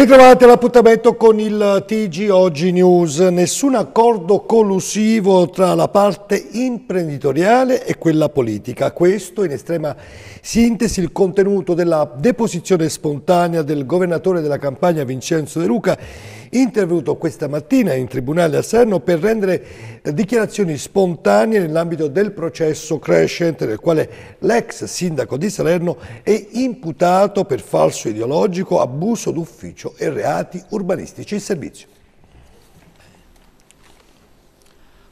Ben trovate all'appuntamento con il TG Oggi News. Nessun accordo collusivo tra la parte imprenditoriale e quella politica. Questo in estrema sintesi il contenuto della deposizione spontanea del governatore della campagna Vincenzo De Luca intervenuto questa mattina in tribunale a Serno per rendere dichiarazioni spontanee nell'ambito del processo crescente nel quale l'ex sindaco di Salerno è imputato per falso ideologico, abuso d'ufficio e reati urbanistici in servizio.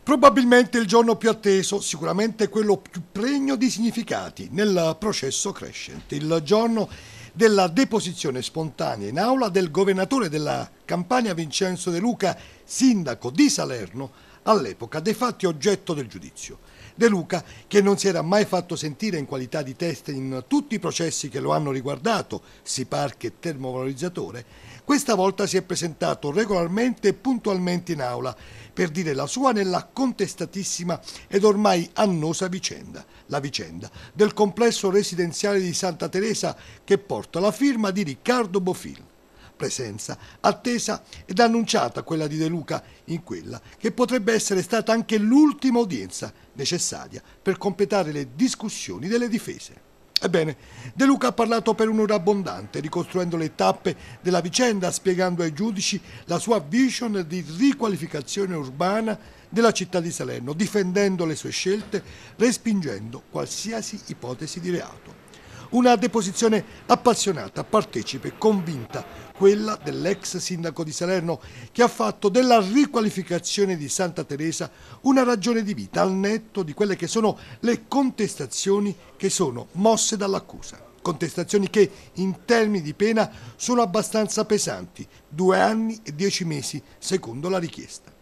Probabilmente il giorno più atteso, sicuramente quello più pregno di significati nel processo crescente. Il giorno della deposizione spontanea in aula del governatore della Campania Vincenzo De Luca, sindaco di Salerno, all'epoca dei fatti oggetto del giudizio. De Luca, che non si era mai fatto sentire in qualità di testa in tutti i processi che lo hanno riguardato, si parche termovalorizzatore, questa volta si è presentato regolarmente e puntualmente in aula per dire la sua nella contestatissima ed ormai annosa vicenda, la vicenda del complesso residenziale di Santa Teresa che porta la firma di Riccardo Bofil presenza, attesa ed annunciata quella di De Luca in quella che potrebbe essere stata anche l'ultima udienza necessaria per completare le discussioni delle difese. Ebbene, De Luca ha parlato per un'ora abbondante, ricostruendo le tappe della vicenda, spiegando ai giudici la sua vision di riqualificazione urbana della città di Salerno, difendendo le sue scelte, respingendo qualsiasi ipotesi di reato. Una deposizione appassionata, partecipe, convinta, quella dell'ex sindaco di Salerno, che ha fatto della riqualificazione di Santa Teresa una ragione di vita, al netto di quelle che sono le contestazioni che sono mosse dall'accusa contestazioni che in termini di pena sono abbastanza pesanti, due anni e dieci mesi secondo la richiesta.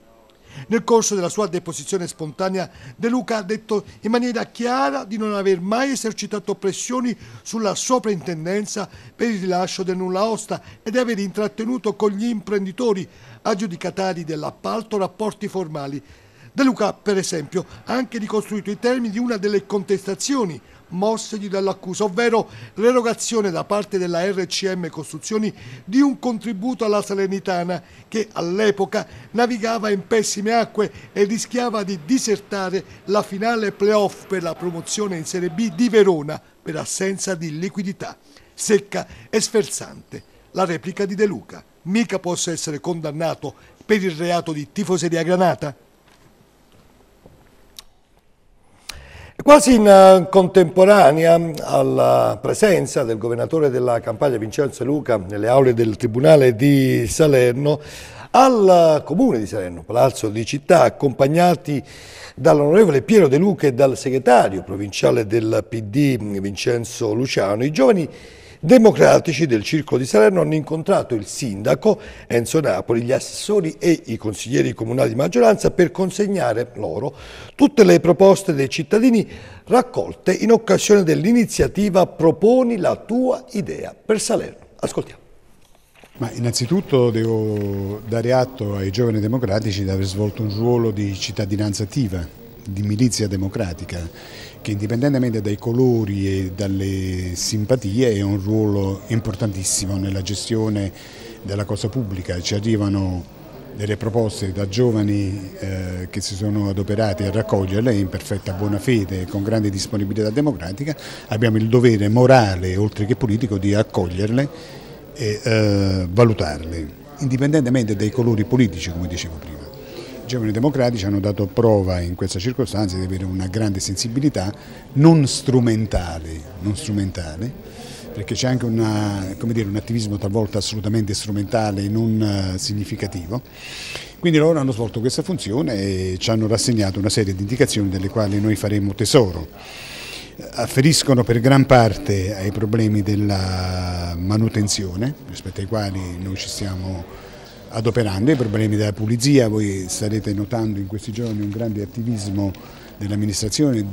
Nel corso della sua deposizione spontanea De Luca ha detto in maniera chiara di non aver mai esercitato pressioni sulla soprintendenza per il rilascio del nulla osta e di aver intrattenuto con gli imprenditori aggiudicatari dell'appalto rapporti formali. De Luca, per esempio, ha anche ricostruito i termini di una delle contestazioni mossegli dall'accusa, ovvero l'erogazione da parte della RCM Costruzioni di un contributo alla Salernitana che all'epoca navigava in pessime acque e rischiava di disertare la finale playoff per la promozione in Serie B di Verona per assenza di liquidità, secca e sferzante. La replica di De Luca, mica possa essere condannato per il reato di tifoseria granata? Quasi in eh, contemporanea alla presenza del governatore della Campania Vincenzo Luca nelle aule del Tribunale di Salerno, al Comune di Salerno, Palazzo di Città, accompagnati dall'onorevole Piero De Luca e dal segretario provinciale del PD Vincenzo Luciano, i giovani democratici del Circo di Salerno hanno incontrato il sindaco Enzo Napoli, gli assessori e i consiglieri comunali di maggioranza per consegnare loro tutte le proposte dei cittadini raccolte in occasione dell'iniziativa Proponi la tua idea per Salerno. Ascoltiamo. Ma innanzitutto devo dare atto ai giovani democratici di aver svolto un ruolo di cittadinanza attiva, di milizia democratica che indipendentemente dai colori e dalle simpatie è un ruolo importantissimo nella gestione della cosa pubblica. Ci arrivano delle proposte da giovani eh, che si sono adoperati a raccoglierle in perfetta buona fede e con grande disponibilità democratica, abbiamo il dovere morale, oltre che politico, di accoglierle e eh, valutarle, indipendentemente dai colori politici, come dicevo prima. I giovani democratici hanno dato prova in questa circostanza di avere una grande sensibilità non strumentale, non strumentale perché c'è anche una, dire, un attivismo talvolta assolutamente strumentale e non eh, significativo. Quindi loro hanno svolto questa funzione e ci hanno rassegnato una serie di indicazioni delle quali noi faremo tesoro. Afferiscono per gran parte ai problemi della manutenzione, rispetto ai quali noi ci stiamo adoperando i problemi della pulizia. Voi starete notando in questi giorni un grande attivismo dell'amministrazione,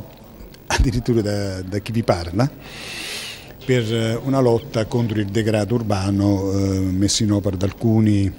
addirittura da, da, chi vi parla, per eh, una lotta contro il degrado urbano eh, messo in opera da alcuni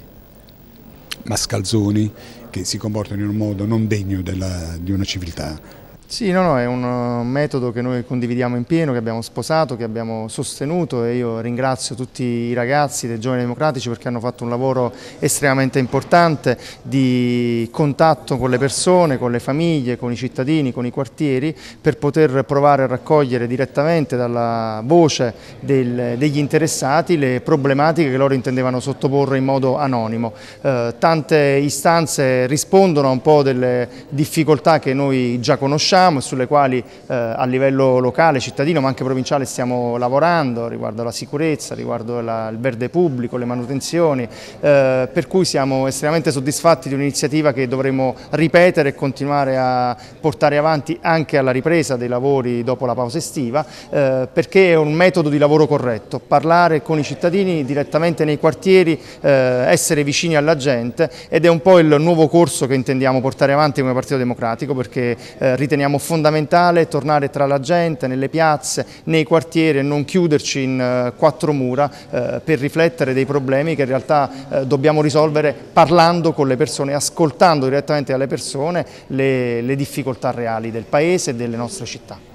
mascalzoni che si comportano in un modo non degno della, di una civiltà sì, no, no, è un uh, metodo che noi condividiamo in pieno, che abbiamo sposato, che abbiamo sostenuto e io ringrazio tutti i ragazzi dei Giovani Democratici perché hanno fatto un lavoro estremamente importante di contatto con le persone, con le famiglie, con i cittadini, con i quartieri per poter provare a raccogliere direttamente dalla voce del, degli interessati le problematiche che loro intendevano sottoporre in modo anonimo. Eh, tante istanze rispondono a un po' delle difficoltà che noi già conosciamo facciamo e sulle quali eh, a livello locale, cittadino ma anche provinciale stiamo lavorando riguardo alla sicurezza, riguardo alla, il verde pubblico, le manutenzioni, eh, per cui siamo estremamente soddisfatti di un'iniziativa che dovremo ripetere e continuare a portare avanti anche alla ripresa dei lavori dopo la pausa estiva, eh, perché è un metodo di lavoro corretto, parlare con i cittadini direttamente nei quartieri, eh, essere vicini alla gente ed è un po' il nuovo corso che intendiamo portare avanti come Partito Democratico perché eh, riteniamo riteniamo fondamentale tornare tra la gente, nelle piazze, nei quartieri e non chiuderci in eh, quattro mura eh, per riflettere dei problemi che in realtà eh, dobbiamo risolvere parlando con le persone, ascoltando direttamente dalle persone le, le difficoltà reali del paese e delle nostre città.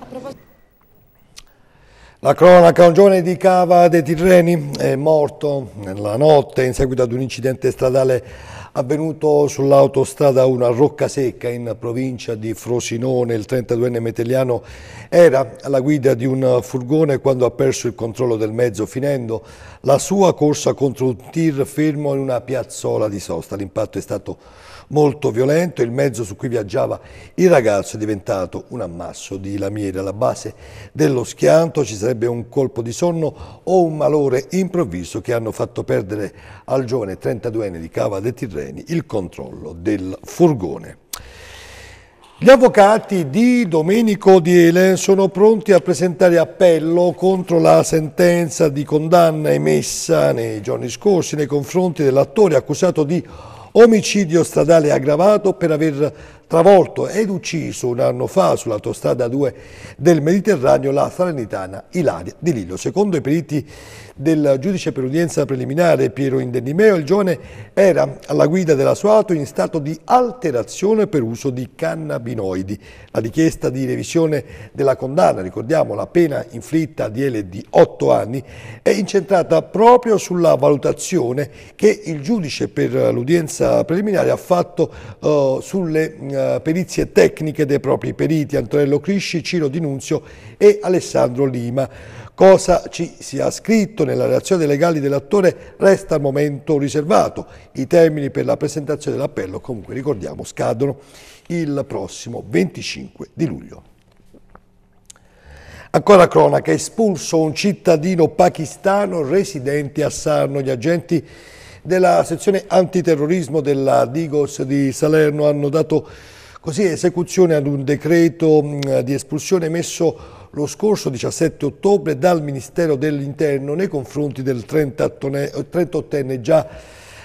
La cronaca, un giovane di Cava dei Tirreni è morto nella notte in seguito ad un incidente stradale avvenuto sull'autostrada 1 a Roccasecca in provincia di Frosinone. Il 32enne meteliano era alla guida di un furgone quando ha perso il controllo del mezzo finendo la sua corsa contro un tir fermo in una piazzola di sosta. L'impatto è stato molto violento, il mezzo su cui viaggiava il ragazzo è diventato un ammasso di lamiere. Alla base dello schianto ci sarebbe un colpo di sonno o un malore improvviso che hanno fatto perdere al giovane 32enne di Cava dei Tirreni il controllo del furgone. Gli avvocati di Domenico Diele sono pronti a presentare appello contro la sentenza di condanna emessa nei giorni scorsi nei confronti dell'attore accusato di omicidio stradale aggravato per aver travolto ed ucciso un anno fa sull'autostrada 2 del Mediterraneo la salernitana Ilaria Di Lillo. Secondo i periti del giudice per udienza preliminare Piero Indennimeo, il giovane era alla guida della sua auto in stato di alterazione per uso di cannabinoidi. La richiesta di revisione della condanna, ricordiamo la pena inflitta a Diele di 8 anni, è incentrata proprio sulla valutazione che il giudice per l'udienza preliminare ha fatto eh, sulle eh, eh, perizie tecniche dei propri periti Antonello Crisci, Ciro Di Nunzio e Alessandro Lima. Cosa ci sia scritto nella relazione dei legali dell'attore resta al momento riservato. I termini per la presentazione dell'appello comunque ricordiamo scadono il prossimo 25 di luglio. Ancora cronaca, espulso un cittadino pakistano residente a Sarno. Gli agenti della sezione antiterrorismo della Digos di Salerno hanno dato così esecuzione ad un decreto di espulsione emesso lo scorso 17 ottobre dal Ministero dell'Interno nei confronti del 38enne già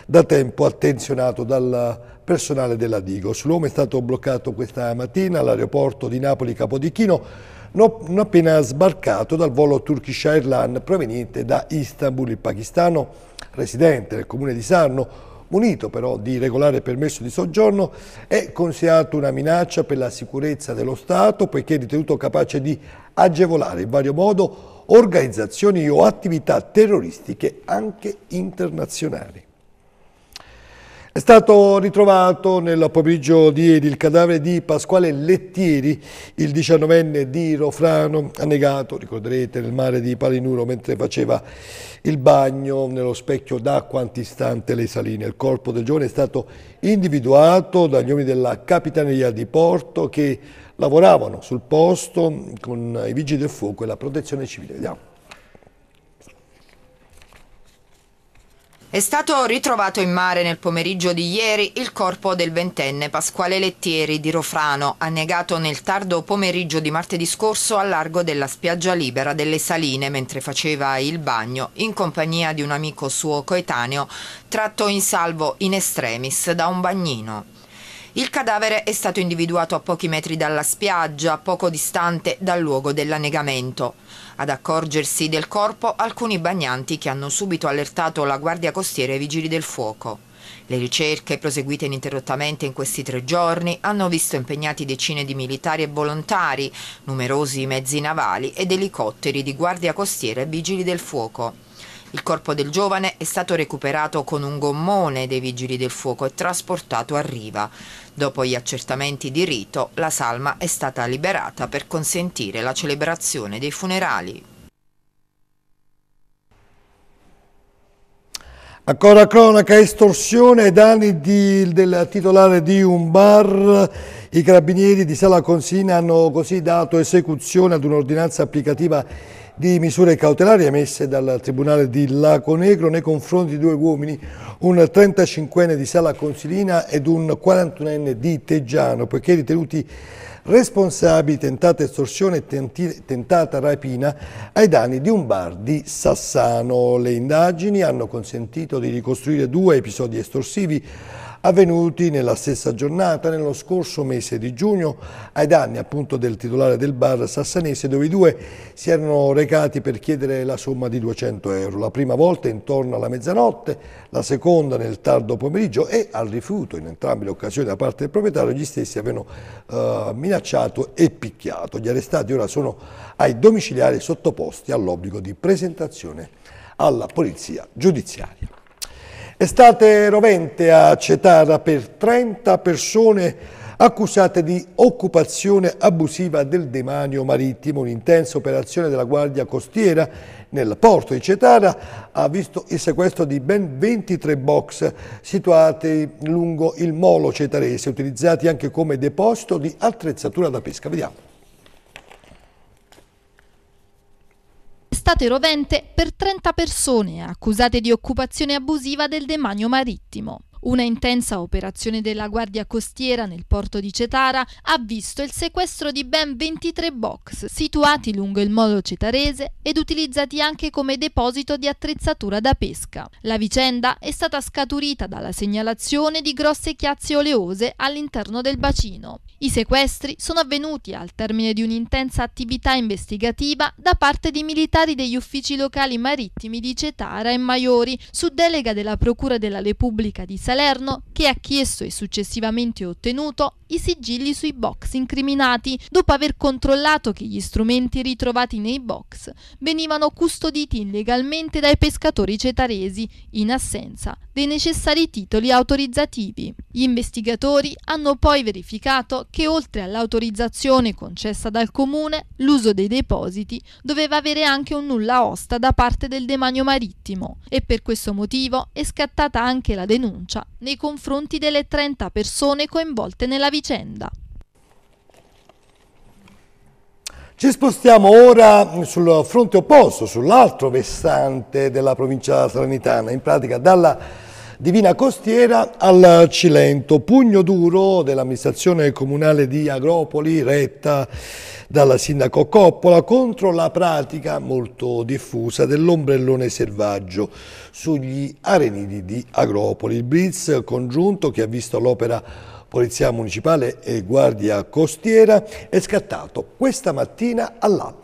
da tempo attenzionato dal personale della Digos. L'uomo è stato bloccato questa mattina all'aeroporto di Napoli Capodichino non appena sbarcato dal volo Turkish Airlines proveniente da Istanbul. Il pakistano, residente nel comune di Sarno, munito però di regolare permesso di soggiorno, è considerato una minaccia per la sicurezza dello Stato poiché è ritenuto capace di agevolare in vario modo organizzazioni o attività terroristiche anche internazionali. È stato ritrovato nel pomeriggio di ieri il cadavere di Pasquale Lettieri, il diciannovenne di Rofrano, annegato, ricorderete, nel mare di Palinuro mentre faceva il bagno nello specchio d'acqua antistante le saline. Il corpo del giovane è stato individuato dagli uomini della Capitaneria di Porto che lavoravano sul posto con i vigili del fuoco e la protezione civile. Vediamo. È stato ritrovato in mare nel pomeriggio di ieri il corpo del ventenne Pasquale Lettieri di Rofrano, annegato nel tardo pomeriggio di martedì scorso al largo della spiaggia libera delle Saline mentre faceva il bagno in compagnia di un amico suo coetaneo tratto in salvo in estremis da un bagnino. Il cadavere è stato individuato a pochi metri dalla spiaggia, poco distante dal luogo dell'annegamento. Ad accorgersi del corpo alcuni bagnanti che hanno subito allertato la Guardia Costiera e i Vigili del Fuoco. Le ricerche proseguite ininterrottamente in questi tre giorni hanno visto impegnati decine di militari e volontari, numerosi mezzi navali ed elicotteri di Guardia Costiera e Vigili del Fuoco. Il corpo del giovane è stato recuperato con un gommone dei vigili del fuoco e trasportato a riva. Dopo gli accertamenti di rito, la salma è stata liberata per consentire la celebrazione dei funerali. Ancora cronaca, estorsione ai danni di, del titolare di un bar. I carabinieri di Sala Consina hanno così dato esecuzione ad un'ordinanza applicativa di misure cautelari emesse dal Tribunale di Laconegro nei confronti di due uomini, un 35enne di Sala Consilina ed un 41enne di Teggiano, poiché ritenuti responsabili tentata estorsione e tentata rapina ai danni di un bar di Sassano. Le indagini hanno consentito di ricostruire due episodi estorsivi avvenuti nella stessa giornata nello scorso mese di giugno ai danni appunto del titolare del bar sassanese dove i due si erano recati per chiedere la somma di 200 euro. La prima volta intorno alla mezzanotte, la seconda nel tardo pomeriggio e al rifiuto in entrambe le occasioni da parte del proprietario gli stessi avevano eh, minacciato e picchiato. Gli arrestati ora sono ai domiciliari sottoposti all'obbligo di presentazione alla polizia giudiziaria. Estate rovente a Cetara per 30 persone accusate di occupazione abusiva del demanio marittimo. Un'intensa operazione della Guardia Costiera nel porto di Cetara ha visto il sequestro di ben 23 box situati lungo il molo cetarese, utilizzati anche come deposito di attrezzatura da pesca. Vediamo. estate rovente per 30 persone accusate di occupazione abusiva del demanio marittimo. Una intensa operazione della Guardia Costiera nel porto di Cetara ha visto il sequestro di ben 23 box situati lungo il molo cetarese ed utilizzati anche come deposito di attrezzatura da pesca. La vicenda è stata scaturita dalla segnalazione di grosse chiazze oleose all'interno del bacino. I sequestri sono avvenuti al termine di un'intensa attività investigativa da parte di militari degli uffici locali marittimi di Cetara e Maiori su delega della Procura della Repubblica di Salerno Salerno che ha chiesto e successivamente ottenuto i sigilli sui box incriminati dopo aver controllato che gli strumenti ritrovati nei box venivano custoditi illegalmente dai pescatori cetaresi in assenza dei necessari titoli autorizzativi. Gli investigatori hanno poi verificato che oltre all'autorizzazione concessa dal comune, l'uso dei depositi doveva avere anche un nulla osta da parte del demanio marittimo e per questo motivo è scattata anche la denuncia nei confronti delle 30 persone coinvolte nella vicenda vicenda. Ci spostiamo ora sul fronte opposto, sull'altro vessante della provincia salernitana, in pratica dalla Divina Costiera al Cilento, pugno duro dell'amministrazione comunale di Agropoli, retta dalla sindaco Coppola, contro la pratica molto diffusa dell'ombrellone selvaggio sugli arenidi di Agropoli. Il blitz congiunto che ha visto l'opera Polizia Municipale e Guardia Costiera è scattato questa mattina all'app.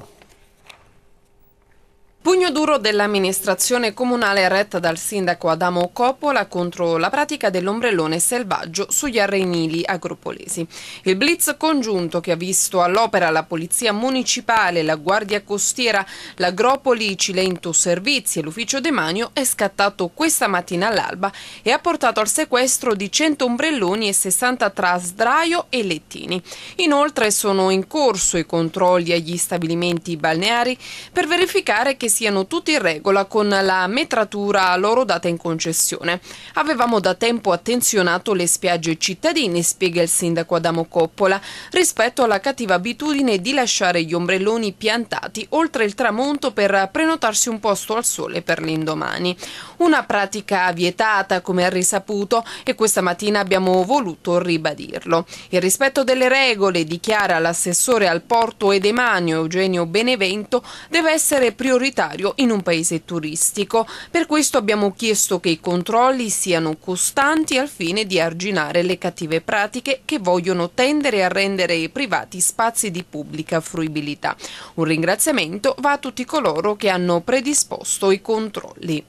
Pugno duro dell'amministrazione comunale retta dal sindaco Adamo Coppola contro la pratica dell'ombrellone selvaggio sugli arenili agropolesi. Il blitz congiunto che ha visto all'opera la Polizia Municipale, la Guardia Costiera, l'Agropoli, Cilento Servizi e l'Ufficio Demanio è scattato questa mattina all'alba e ha portato al sequestro di 100 ombrelloni e 60 tra sdraio e lettini. Inoltre sono in corso i controlli agli stabilimenti balneari per verificare che siano tutti in regola con la metratura loro data in concessione. Avevamo da tempo attenzionato le spiagge cittadine, spiega il sindaco Adamo Coppola, rispetto alla cattiva abitudine di lasciare gli ombrelloni piantati oltre il tramonto per prenotarsi un posto al sole per l'indomani una pratica vietata come ha risaputo e questa mattina abbiamo voluto ribadirlo. Il rispetto delle regole, dichiara l'assessore al porto Edemanio Eugenio Benevento, deve essere prioritario in un paese turistico. Per questo abbiamo chiesto che i controlli siano costanti al fine di arginare le cattive pratiche che vogliono tendere a rendere i privati spazi di pubblica fruibilità. Un ringraziamento va a tutti coloro che hanno predisposto i controlli.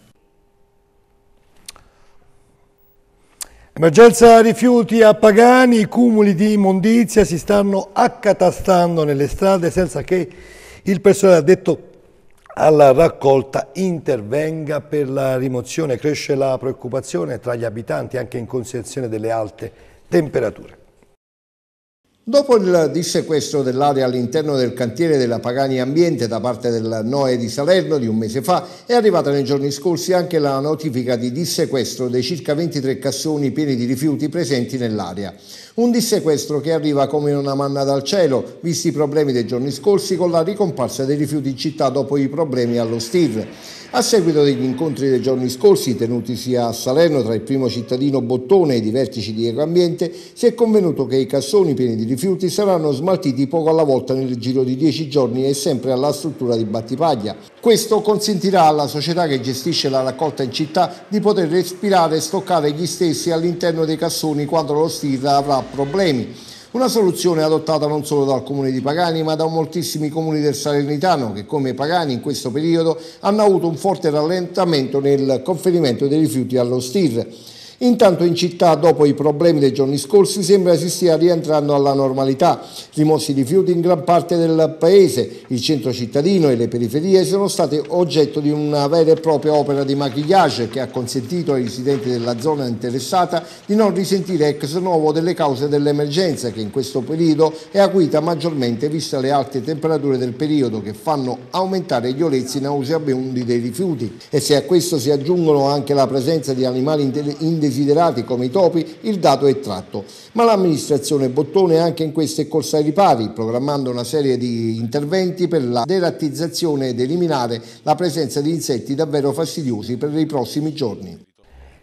Emergenza rifiuti a Pagani, i cumuli di immondizia si stanno accatastando nelle strade senza che il personale addetto alla raccolta intervenga per la rimozione. Cresce la preoccupazione tra gli abitanti anche in considerazione delle alte temperature. Dopo il dissequestro dell'area all'interno del cantiere della Pagani Ambiente da parte del NOE di Salerno di un mese fa, è arrivata nei giorni scorsi anche la notifica di dissequestro dei circa 23 cassoni pieni di rifiuti presenti nell'area. Un dissequestro che arriva come una manna dal cielo, visti i problemi dei giorni scorsi con la ricomparsa dei rifiuti in città dopo i problemi allo STIR. A seguito degli incontri dei giorni scorsi, tenutisi a Salerno tra il primo cittadino Bottone ed i vertici di Ecoambiente, si è convenuto che i cassoni pieni di rifiuti saranno smaltiti poco alla volta nel giro di dieci giorni e sempre alla struttura di Battipaglia. Questo consentirà alla società che gestisce la raccolta in città di poter respirare e stoccare gli stessi all'interno dei cassoni quando lo stir avrà problemi. Una soluzione adottata non solo dal comune di Pagani ma da moltissimi comuni del Salernitano che come Pagani in questo periodo hanno avuto un forte rallentamento nel conferimento dei rifiuti allo STIR. Intanto in città, dopo i problemi dei giorni scorsi, sembra si stia rientrando alla normalità. Rimossi rifiuti in gran parte del paese, il centro cittadino e le periferie sono state oggetto di una vera e propria opera di maquillage che ha consentito ai residenti della zona interessata di non risentire ex novo delle cause dell'emergenza che in questo periodo è acuita maggiormente vista le alte temperature del periodo che fanno aumentare gli olezzi nauseabondi dei rifiuti. E se a questo si aggiungono anche la presenza di animali indesiderati desiderati come i topi, il dato è tratto. Ma l'amministrazione Bottone anche in queste è corsa ai ripari, programmando una serie di interventi per la derattizzazione ed eliminare la presenza di insetti davvero fastidiosi per i prossimi giorni.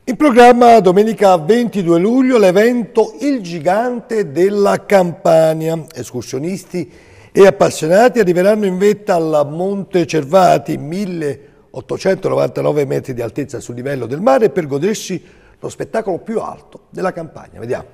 In programma domenica 22 luglio l'evento Il Gigante della Campania. Escursionisti e appassionati arriveranno in vetta al Monte Cervati, 1899 metri di altezza sul livello del mare, per godersi lo spettacolo più alto della campagna. Vediamo.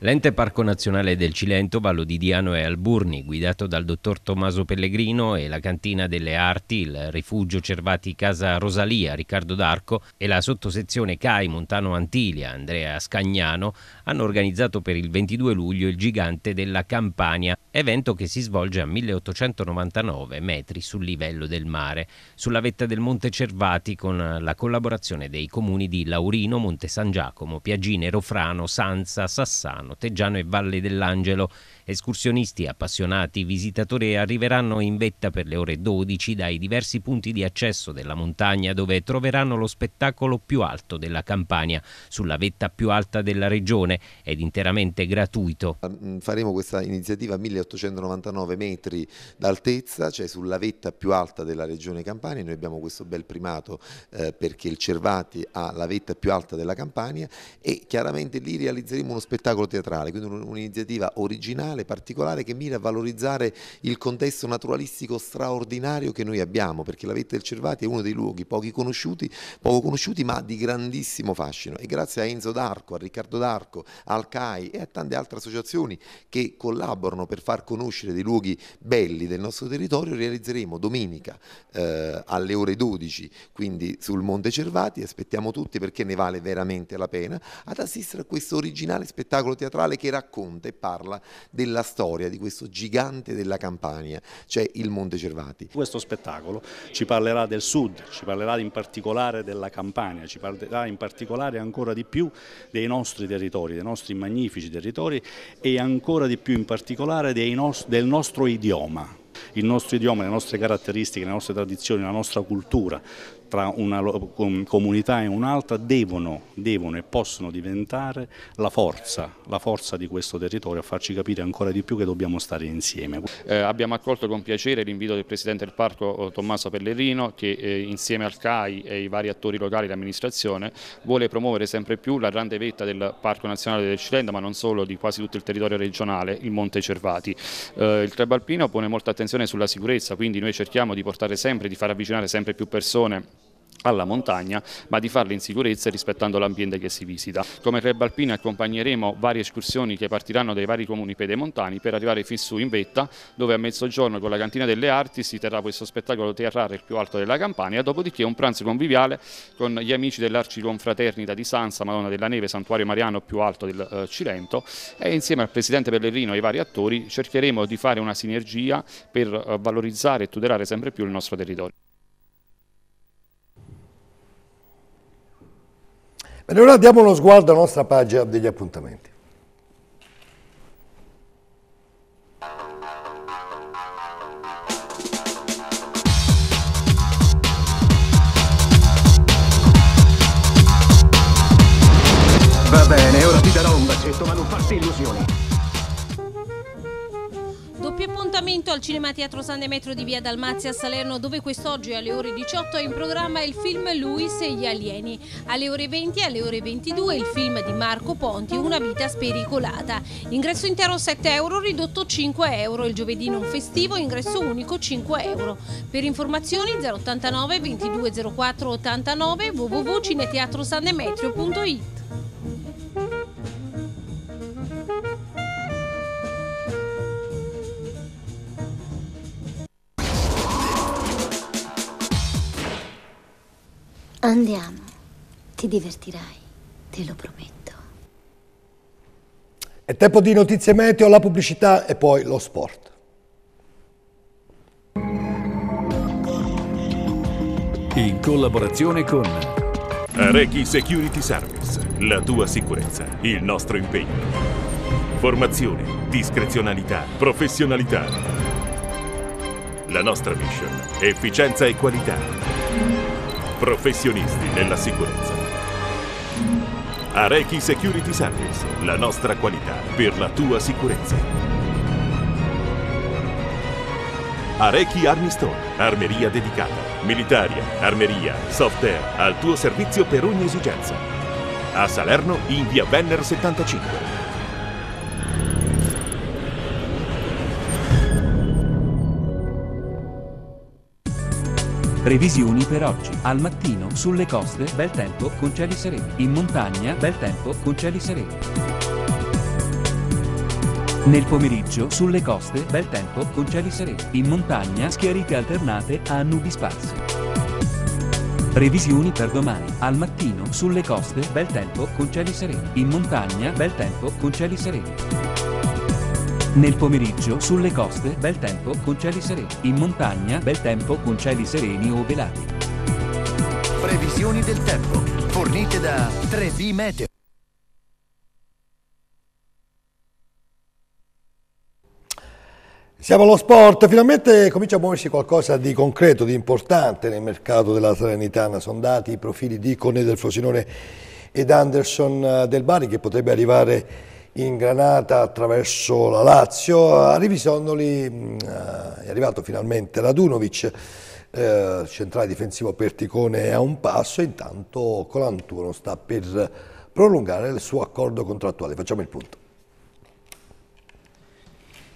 L'ente Parco Nazionale del Cilento, Vallo di Diano e Alburni, guidato dal dottor Tommaso Pellegrino e la Cantina delle Arti, il Rifugio Cervati Casa Rosalia, Riccardo D'Arco e la sottosezione CAI Montano Antilia, Andrea Scagnano, hanno organizzato per il 22 luglio il Gigante della Campania, evento che si svolge a 1899 metri sul livello del mare, sulla vetta del Monte Cervati con la collaborazione dei comuni di Laurino, Monte San Giacomo, Piagine, Rofrano, Sanza, Sassano Capodanno, Teggiano e Valle dell'Angelo Escursionisti, appassionati, visitatori arriveranno in vetta per le ore 12 dai diversi punti di accesso della montagna dove troveranno lo spettacolo più alto della Campania, sulla vetta più alta della regione ed interamente gratuito. Mm, faremo questa iniziativa a 1899 metri d'altezza, cioè sulla vetta più alta della regione Campania. Noi abbiamo questo bel primato eh, perché il Cervati ha la vetta più alta della Campania e chiaramente lì realizzeremo uno spettacolo teatrale, quindi un'iniziativa originale speciale, particolare, che mira a valorizzare il contesto naturalistico straordinario che noi abbiamo, perché la Vetta del Cervati è uno dei luoghi pochi conosciuti, poco conosciuti ma di grandissimo fascino e grazie a Enzo D'Arco, a Riccardo D'Arco, al CAI e a tante altre associazioni che collaborano per far conoscere dei luoghi belli del nostro territorio, realizzeremo domenica eh, alle ore 12, quindi sul Monte Cervati, aspettiamo tutti perché ne vale veramente la pena, ad assistere a questo originale spettacolo teatrale che racconta e parla del della storia di questo gigante della Campania, cioè il Monte Cervati. Questo spettacolo ci parlerà del sud, ci parlerà in particolare della Campania, ci parlerà in particolare ancora di più dei nostri territori, dei nostri magnifici territori e ancora di più in particolare nost del nostro idioma il nostro idioma, le nostre caratteristiche, le nostre tradizioni, la nostra cultura tra una comunità e un'altra devono, devono, e possono diventare la forza, la forza di questo territorio a farci capire ancora di più che dobbiamo stare insieme. Eh, abbiamo accolto con piacere l'invito del Presidente del Parco eh, Tommaso Pellerino che eh, insieme al CAI e i vari attori locali e dell'amministrazione vuole promuovere sempre più la grande vetta del Parco Nazionale del Cilenda ma non solo di quasi tutto il territorio regionale, il Monte Cervati. Eh, il Club Alpino pone molta attenzione sulla sicurezza quindi noi cerchiamo di portare sempre, di far avvicinare sempre più persone alla montagna, ma di farle in sicurezza rispettando l'ambiente che si visita. Come Club Alpina accompagneremo varie escursioni che partiranno dai vari comuni pedemontani per arrivare fin su in vetta, dove a mezzogiorno con la cantina delle arti si terrà questo spettacolo teatrale il più alto della Campania, dopodiché un pranzo conviviale con gli amici dell'Arciconfraternita di Sansa, Madonna della Neve, Santuario Mariano più alto del eh, Cilento e insieme al Presidente Pellerino e ai vari attori cercheremo di fare una sinergia per eh, valorizzare e tutelare sempre più il nostro territorio. Bene, ora diamo uno sguardo alla nostra pagina degli appuntamenti. Va bene, ora ti darò un bacetto, ma non farti illusioni. Appuntamento al Cinema Teatro San Demetrio di Via Dalmazia a Salerno dove quest'oggi alle ore 18 è in programma il film Luis e gli alieni. Alle ore 20 e alle ore 22 il film di Marco Ponti Una vita spericolata. Ingresso intero 7 euro, ridotto 5 euro. Il giovedì non festivo, ingresso unico 5 euro. Per informazioni 089 2204 89 www.cineteatrosandemetrio.it Andiamo, ti divertirai, te lo prometto. È tempo di notizie meteo, la pubblicità e poi lo sport. In collaborazione con Rechi Security Service, la tua sicurezza, il nostro impegno. Formazione, discrezionalità, professionalità. La nostra mission, efficienza e qualità. Professionisti nella sicurezza. Arechi Security Service, la nostra qualità per la tua sicurezza. Arechi Armistone, armeria dedicata, militaria, armeria, soft air, al tuo servizio per ogni esigenza. A Salerno in via Venner 75. Previsioni per oggi. Al mattino, sulle coste, bel tempo con cieli sereni. In montagna, bel tempo con cieli sereni. Nel pomeriggio, sulle coste, bel tempo con cieli sereni. In montagna, schiarite alternate a nubi sparse. Previsioni per domani. Al mattino, sulle coste, bel tempo con cieli sereni. In montagna, bel tempo con cieli sereni. Nel pomeriggio sulle coste bel tempo con cieli sereni, in montagna bel tempo con cieli sereni o velati. Previsioni del tempo fornite da 3D Meteo. Siamo allo sport, finalmente comincia a muoversi qualcosa di concreto, di importante nel mercato della Salernitana, sono dati i profili di Cone del Frosinone ed Anderson eh, del Bari che potrebbe arrivare in Granata attraverso la Lazio, a Rivisondoli mm, eh, è arrivato finalmente Radunovic, eh, centrale difensivo Perticone a un passo, intanto Colantuno sta per prolungare il suo accordo contrattuale. Facciamo il punto.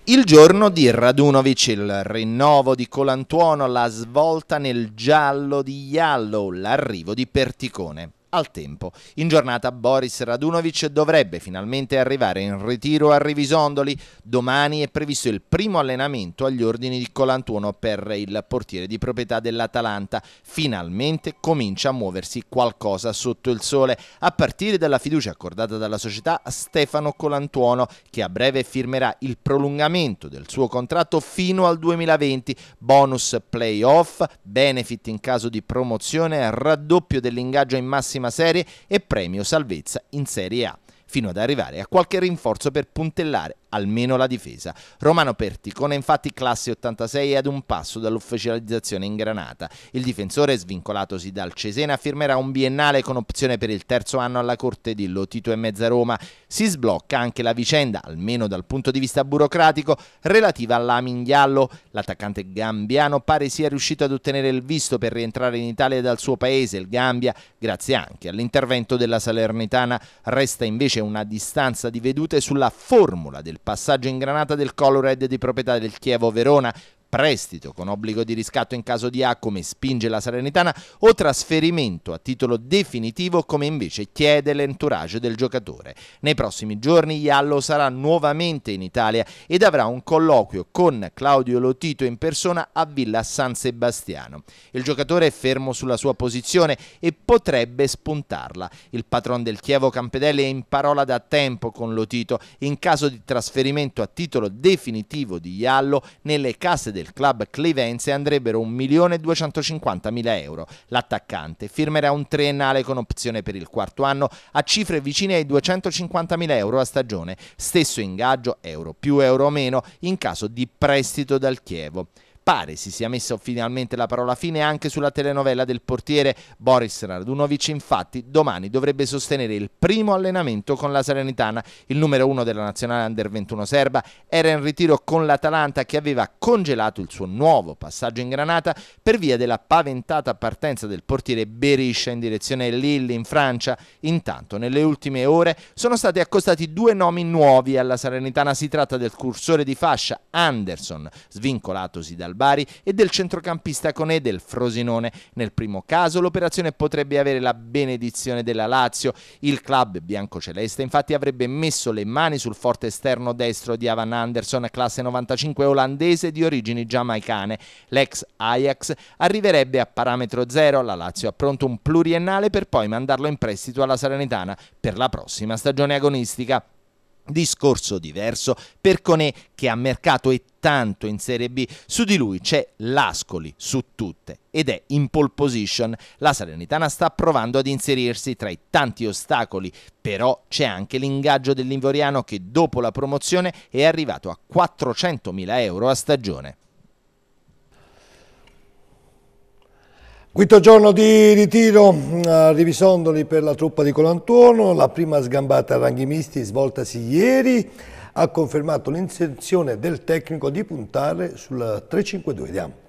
Il giorno di Radunovic, il rinnovo di Colantuono, la svolta nel giallo di Iallo, l'arrivo di Perticone al tempo. In giornata Boris Radunovic dovrebbe finalmente arrivare in ritiro a Rivisondoli. Domani è previsto il primo allenamento agli ordini di Colantuono per il portiere di proprietà dell'Atalanta. Finalmente comincia a muoversi qualcosa sotto il sole, a partire dalla fiducia accordata dalla società a Stefano Colantuono, che a breve firmerà il prolungamento del suo contratto fino al 2020, bonus playoff, benefit in caso di promozione, raddoppio dell'ingaggio in massima massima serie e premio salvezza in Serie A, fino ad arrivare a qualche rinforzo per puntellare almeno la difesa. Romano Perticone infatti classe 86 è ad un passo dall'ufficializzazione in Granata. Il difensore svincolatosi dal Cesena firmerà un biennale con opzione per il terzo anno alla corte di Lotito e Mezza Roma. Si sblocca anche la vicenda, almeno dal punto di vista burocratico, relativa all'Amin Diallo. L'attaccante gambiano pare sia riuscito ad ottenere il visto per rientrare in Italia dal suo paese, il Gambia, grazie anche all'intervento della Salernitana. Resta invece una distanza di vedute sulla formula del passaggio in granata del Colored di proprietà del Chievo Verona, prestito con obbligo di riscatto in caso di A come spinge la Salernitana o trasferimento a titolo definitivo come invece chiede l'entourage del giocatore. Nei prossimi giorni Iallo sarà nuovamente in Italia ed avrà un colloquio con Claudio Lotito in persona a Villa San Sebastiano. Il giocatore è fermo sulla sua posizione e potrebbe spuntarla. Il patron del Chievo Campedelli è in parola da tempo con Lotito in caso di trasferimento a titolo definitivo di Iallo nelle casse del del club clivense andrebbero 1.250.000 euro. L'attaccante firmerà un triennale con opzione per il quarto anno a cifre vicine ai 250.000 euro a stagione, stesso ingaggio euro più euro meno in caso di prestito dal Chievo. Pare si sia messa finalmente la parola fine anche sulla telenovela del portiere Boris Radunovic, infatti domani dovrebbe sostenere il primo allenamento con la Salernitana. Il numero uno della nazionale under 21 serba era in ritiro con l'Atalanta che aveva congelato il suo nuovo passaggio in Granata per via della paventata partenza del portiere Beriscia in direzione Lille in Francia. Intanto nelle ultime ore sono stati accostati due nomi nuovi alla Salernitana. Si tratta del cursore di fascia Anderson, svincolatosi dalla dal Bari e del centrocampista Conè del Frosinone. Nel primo caso l'operazione potrebbe avere la benedizione della Lazio. Il club biancoceleste infatti avrebbe messo le mani sul forte esterno destro di Avan Anderson, classe 95 olandese di origini giamaicane. L'ex Ajax arriverebbe a parametro zero, la Lazio ha pronto un pluriennale per poi mandarlo in prestito alla Salernitana per la prossima stagione agonistica. Discorso diverso per Conè che ha mercato e tanto in Serie B, su di lui c'è l'Ascoli su tutte ed è in pole position. La Salernitana sta provando ad inserirsi tra i tanti ostacoli, però c'è anche l'ingaggio dell'Invoriano che dopo la promozione è arrivato a 400.000 euro a stagione. Quinto giorno di ritiro mm, a Rivisondoli per la truppa di Colantuono, la prima sgambata a ranghi misti svoltasi ieri ha confermato l'intenzione del tecnico di puntare sul 3-5-2. Vediamo.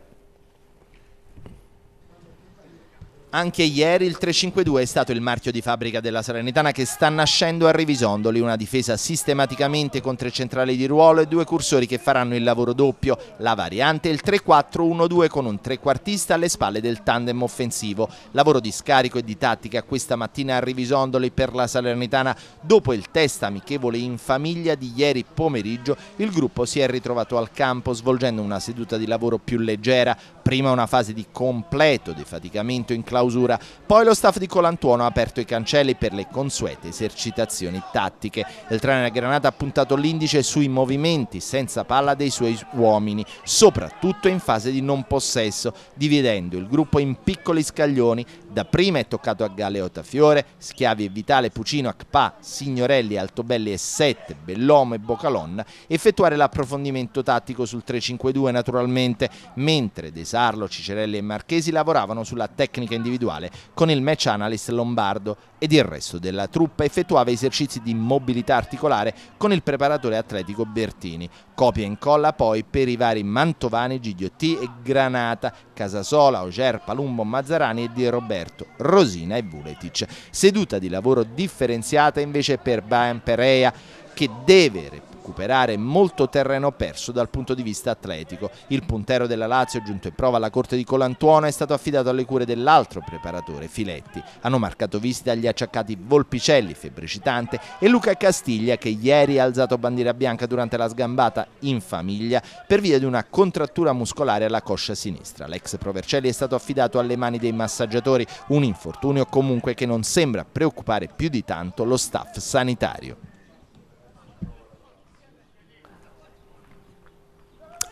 Anche ieri il 352 è stato il marchio di fabbrica della Salernitana che sta nascendo a Rivisondoli, una difesa sistematicamente con tre centrali di ruolo e due cursori che faranno il lavoro doppio, la variante è il 3-4-1-2 con un trequartista alle spalle del tandem offensivo. Lavoro di scarico e di tattica questa mattina a Rivisondoli per la Salernitana. Dopo il test amichevole in famiglia di ieri pomeriggio, il gruppo si è ritrovato al campo svolgendo una seduta di lavoro più leggera, prima una fase di completo defaticamento in clausura, poi lo staff di Colantuono ha aperto i cancelli per le consuete esercitazioni tattiche. Il Trana Granata ha puntato l'indice sui movimenti senza palla dei suoi uomini, soprattutto in fase di non possesso, dividendo il gruppo in piccoli scaglioni Dapprima è toccato a Galeotta Fiore, Schiavi e Vitale, Pucino, Acpa, Signorelli, Altobelli e Sette, Bellomo e Bocalonna, effettuare l'approfondimento tattico sul 3-5-2 naturalmente, mentre De Sarlo, Cicerelli e Marchesi lavoravano sulla tecnica individuale con il match analyst Lombardo ed il resto della truppa effettuava esercizi di mobilità articolare con il preparatore atletico Bertini copia e incolla poi per i vari Mantovani, Gigliotti e Granata, Casasola, Oger, Palumbo, Mazzarani e Di Roberto, Rosina e Vuletic. Seduta di lavoro differenziata invece per Baen Perea che deve recuperare molto terreno perso dal punto di vista atletico. Il puntero della Lazio, giunto in prova alla corte di Colantuono, è stato affidato alle cure dell'altro preparatore, Filetti. Hanno marcato visita gli acciaccati Volpicelli, febbricitante, e Luca Castiglia, che ieri ha alzato bandiera bianca durante la sgambata in famiglia per via di una contrattura muscolare alla coscia sinistra. L'ex Provercelli è stato affidato alle mani dei massaggiatori, un infortunio comunque che non sembra preoccupare più di tanto lo staff sanitario.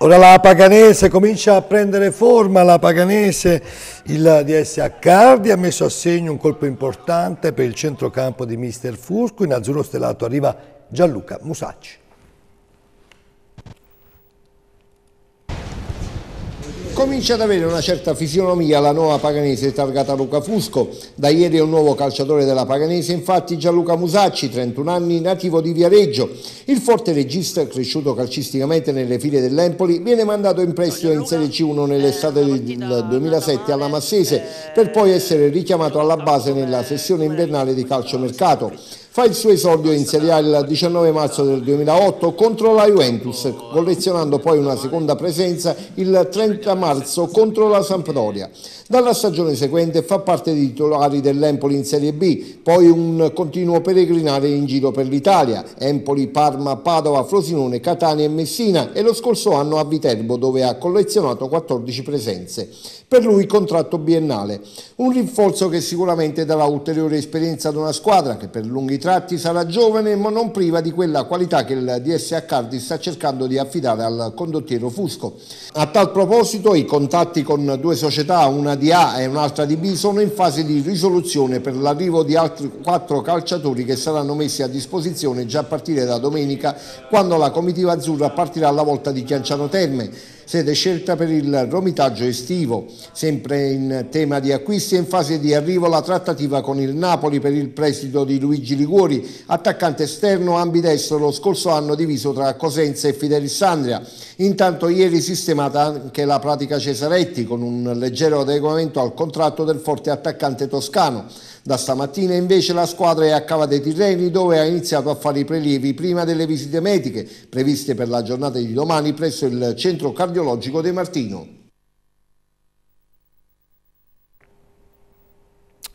Ora la Paganese comincia a prendere forma, la Paganese, il DS Accardi ha messo a segno un colpo importante per il centrocampo di Mister Fusco, in azzurro stellato arriva Gianluca Musacci. Comincia ad avere una certa fisionomia la nuova Paganese targata Luca Fusco. Da ieri è un nuovo calciatore della Paganese, infatti Gianluca Musacci, 31 anni, nativo di Viareggio. Il forte regista, cresciuto calcisticamente nelle file dell'Empoli, viene mandato in prestito in Serie C1 nell'estate del 2007 alla Massese, per poi essere richiamato alla base nella sessione invernale di calciomercato. Fa il suo esordio in Serie A il 19 marzo del 2008 contro la Juventus, collezionando poi una seconda presenza il 30 marzo contro la Sampdoria. Dalla stagione seguente fa parte dei titolari dell'Empoli in Serie B, poi un continuo peregrinare in giro per l'Italia, Empoli, Parma, Padova, Frosinone, Catania e Messina e lo scorso anno a Viterbo dove ha collezionato 14 presenze per lui contratto biennale. Un rinforzo che sicuramente darà ulteriore esperienza ad una squadra che per lunghi tratti sarà giovane ma non priva di quella qualità che il DS Cardi sta cercando di affidare al condottiero Fusco. A tal proposito i contatti con due società, una di A e un'altra di B, sono in fase di risoluzione per l'arrivo di altri quattro calciatori che saranno messi a disposizione già a partire da domenica quando la comitiva azzurra partirà alla volta di Chianciano Terme sede scelta per il romitaggio estivo. Sempre in tema di acquisti è in fase di arrivo la trattativa con il Napoli per il prestito di Luigi Liguori, attaccante esterno ambidestro lo scorso anno diviso tra Cosenza e Fiderissandria. Intanto ieri sistemata anche la pratica Cesaretti con un leggero adeguamento al contratto del forte attaccante toscano. Da stamattina invece la squadra è a Cava dei Tirreni dove ha iniziato a fare i prelievi prima delle visite mediche previste per la giornata di domani presso il centro cardiologico De Martino.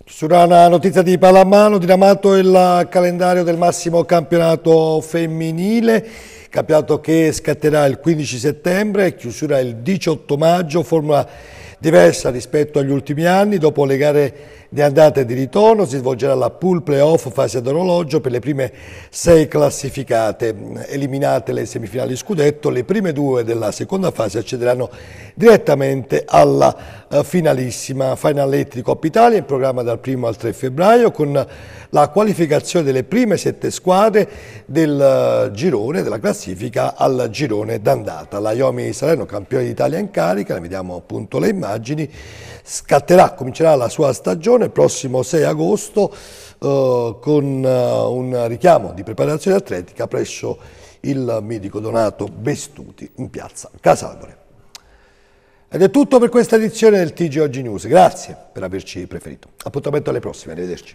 Sulla una notizia di pallamano, dinamato il calendario del massimo campionato femminile, campionato che scatterà il 15 settembre, chiusura il 18 maggio, formula diversa rispetto agli ultimi anni, dopo le gare di andata e di ritorno si svolgerà la pool playoff fase ad orologio per le prime sei classificate. Eliminate le semifinali scudetto, le prime due della seconda fase accederanno direttamente alla eh, finalissima Final Eight di Coppa Italia in programma dal 1 al 3 febbraio con la qualificazione delle prime sette squadre del eh, girone, della classifica al girone d'andata. La Iomi Salerno, campione d'Italia in carica, ne vediamo appunto le immagini, scatterà, comincerà la sua stagione Frosinone, prossimo 6 agosto, eh, con eh, un richiamo di preparazione atletica presso il medico Donato Bestuti in piazza Casabore. Ed è tutto per questa edizione del TG Oggi News. Grazie per averci preferito. Appuntamento alle prossime, arrivederci.